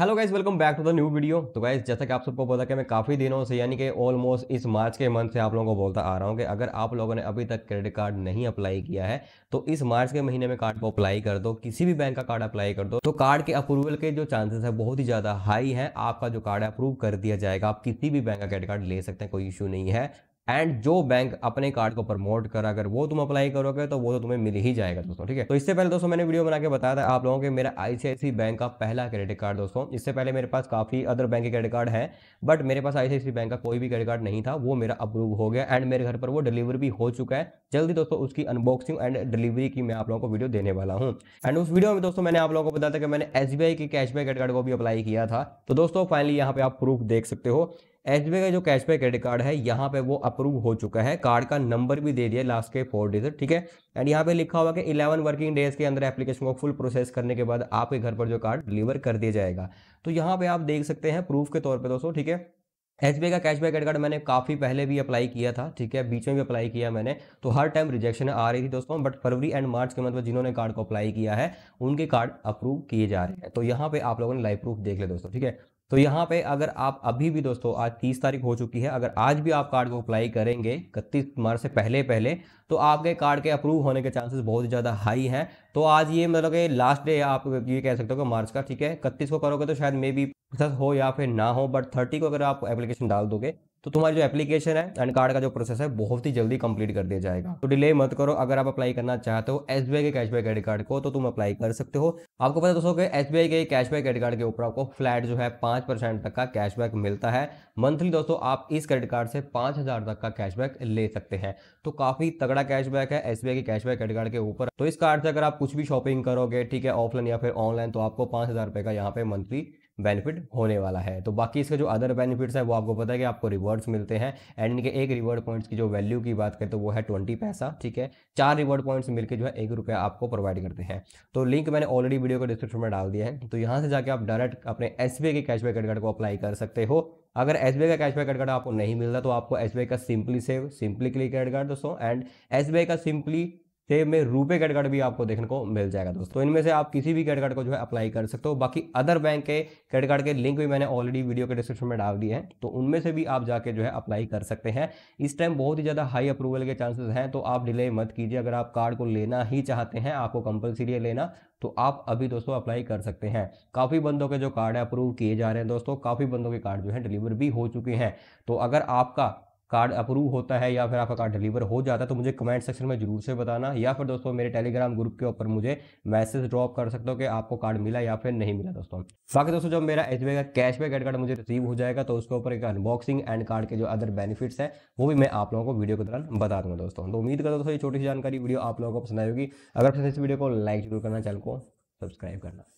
hello guys welcome back to the new video so guys जैसा कि आप सबको पता कि मैं काफ़ी दिनों से यानी कि ऑलमोस्ट इस मार्च के मंथ से आप लोगों को बोलता आ रहा हूँ कि अगर आप लोगों ने अभी तक क्रेडिट कार्ड नहीं अप्लाई किया है तो इस मार्च के महीने में कार्ड को अप्लाई कर दो किसी भी बैंक का कार्ड अप्लाई कर दो तो कार्ड के अप्रूवल के जो चांसेस है बहुत ही ज़्यादा हाई है आपका जो कार्ड है अप्रूव कर दिया जाएगा आप किसी भी बैंक का क्रेडिट कार्ड ले सकते हैं कोई इशू नहीं है एंड जो बैंक अपने कार्ड को प्रमोट कर अगर वो तुम अप्लाई करोगे तो वो तो तुम्हें मिल ही जाएगा दोस्तों ठीक है तो इससे पहले दोस्तों मैंने वीडियो बना के बताया था आप लोगों के मेरा आईसीआईसी बैंक का पहला क्रेडिट कार्ड दोस्तों इससे पहले मेरे पास काफी अदर बैंक के क्रेडिट कार्ड है बट मेरे पास आईसीआईसी बैंक का कोई भी क्रेडिट कार्ड नहीं था वो मेरा अप्रूव हो गया एंड मेरे घर पर वो डिलीवर भी हो चुका है जल्दी दोस्तों उसकी अनबॉक्सिंग एंड डिलीवरी की मैं आप लोगों को वीडियो देने वाला हूँ एंड उस वीडियो में दोस्तों मैंने आप लोगों को बताया था कि मैंने एस के कैशबैक क्रेडिट कार्ड को भी अप्लाई किया था तो दोस्तों फाइनली यहाँ पे आप प्रूफ देख सकते हो एच का जो कैशबैक क्रेडिट कार्ड है यहाँ पे वो अप्रूव हो चुका है कार्ड का नंबर भी दे दिया लास्ट के फोर डिजिट ठीक है एंड यहाँ पे लिखा हुआ कि 11 वर्किंग डेज के अंदर एप्लीकेशन को फुल प्रोसेस करने के बाद आपके घर पर जो कार्ड डिलीवर कर दिया जाएगा तो यहाँ पे आप देख सकते हैं प्रूफ के तौर पर दोस्तों ठीक है एच का कैशबैक क्रेडिट कार्ड मैंने काफ़ी पहले भी अप्लाई किया था ठीक है बीच में भी अप्लाई किया मैंने तो हर टाइम रिजेक्शन आ रही थी दोस्तों बट फरवरी एंड मार्च के मतलब जिन्होंने कार्ड को अप्लाई किया है उनके कार्ड अप्रूव किए जा रहे हैं तो यहाँ पे आप लोगों ने लाइव प्रूफ देख ले दोस्तों ठीक है तो यहाँ पे अगर आप अभी भी दोस्तों आज तीस तारीख हो चुकी है अगर आज भी आप कार्ड को अप्लाई करेंगे इकतीस मार्च से पहले पहले तो आपके कार्ड के अप्रूव होने के चांसेस बहुत ज़्यादा हाई हैं तो आज ये मतलब कि लास्ट डे आप ये कह सकते हो कि मार्च का ठीक है इकतीस को करोगे तो शायद मे बी हो या फिर ना हो बट थर्टी को अगर आप एप्लीकेशन डाल दोगे तो तुम्हारी जो एप्लीकेशन है एंड कार्ड का जो प्रोसेस है बहुत ही जल्दी कंप्लीट कर दिया जाएगा तो डिले मत करो अगर आप अप्लाई करना चाहते हो एस के कैशबैक क्रेडिट कार्ड को तो तुम अप्लाई कर सकते हो आपको पता दोस्तों कि एस के कैशबैक क्रेडिट कार्ड के ऊपर आपको फ्लैट जो है पांच परसेंट तक का कैशबैक मिलता है मंथली दोस्तों आप इस क्रेडिट कार्ड से पांच हज़ार तक का कैशबैक ले सकते हैं तो काफ़ी तगड़ा कैशबैक है एस के कैशबैक क्रेडिट कार्ड के ऊपर तो इस कार्ड से अगर आप कुछ भी शॉपिंग करोगे ठीक है ऑफलाइन या फिर ऑनलाइन तो आपको पांच हज़ार का यहाँ पे मंथली बेनिफिट होने वाला है तो बाकी इसका जो अदर बेनिफिट्स है वो आपको पता है कि आपको रिवॉर्ड्स मिलते हैं एंड इनके एक रिवॉर्ड पॉइंट्स की जो वैल्यू की बात करें तो वो है ट्वेंटी पैसा ठीक है चार रिवॉर्ड पॉइंट्स मिलकर जो है एक रुपया आपको प्रोवाइड करते हैं तो लिंक मैंने ऑलरेडी वीडियो को डिस्क्रिप्शन में डाल दिया है तो यहाँ से जाकर आप डायरेक्ट अपने एस के कैशबैक क्रेडिट कार्ड को अप्लाई कर सकते हो अगर एस का कैशबैक क्रेडिट कार्ड आपको नहीं मिलता तो आपको एस का simply save simply click credit card दोस्तों एंड एस का सिंपली सेब तो में रुपए क्रेडिट कार्ड भी आपको देखने को मिल जाएगा दोस्तों तो इनमें से आप किसी भी क्रेडिट कार्ड को जो है अप्लाई कर सकते हो बाकी अदर बैंक के क्रेडिट कार्ड के लिंक भी मैंने ऑलरेडी वीडियो के डिस्क्रिप्शन में डाल दिए हैं तो उनमें से भी आप जाके जो है अप्लाई कर सकते हैं इस टाइम बहुत ही ज़्यादा हाई अप्रूवल के चांसेस हैं तो आप डिले मत कीजिए अगर आप कार्ड को लेना ही चाहते हैं आपको कंपलसरी है लेना तो आप अभी दोस्तों अप्लाई कर सकते हैं काफ़ी बंदों के जो कार्ड है अप्रूव किए जा रहे हैं दोस्तों काफ़ी बंदों के कार्ड जो है डिलीवर भी हो चुके हैं तो अगर आपका कार्ड अप्रूव होता है या फिर आपका कार्ड डिलीवर हो जाता है तो मुझे कमेंट सेक्शन में जरूर से बताना या फिर दोस्तों मेरे टेलीग्राम ग्रुप के ऊपर मुझे मैसेज ड्रॉप कर सकते हो कि आपको कार्ड मिला या फिर नहीं मिला दोस्तों बाकी दोस्तों जब मेरा एच का कैशबैक कार्ड मुझे रिसीव हो जाएगा तो उसके ऊपर एक अनबॉक्सिंग एंड कार्ड के जो अदर बेनिफिट्स है वो भी मैं आप लोगों को वीडियो के दौरान बता दूंगा दोस्तों तो उम्मीद करता दोस्तों ये छोटी सी जानकारी वीडियो आप लोगों को पसंद आएगी अगर इस वीडियो को लाइक जरूर करना चैनल को सब्सक्राइब करना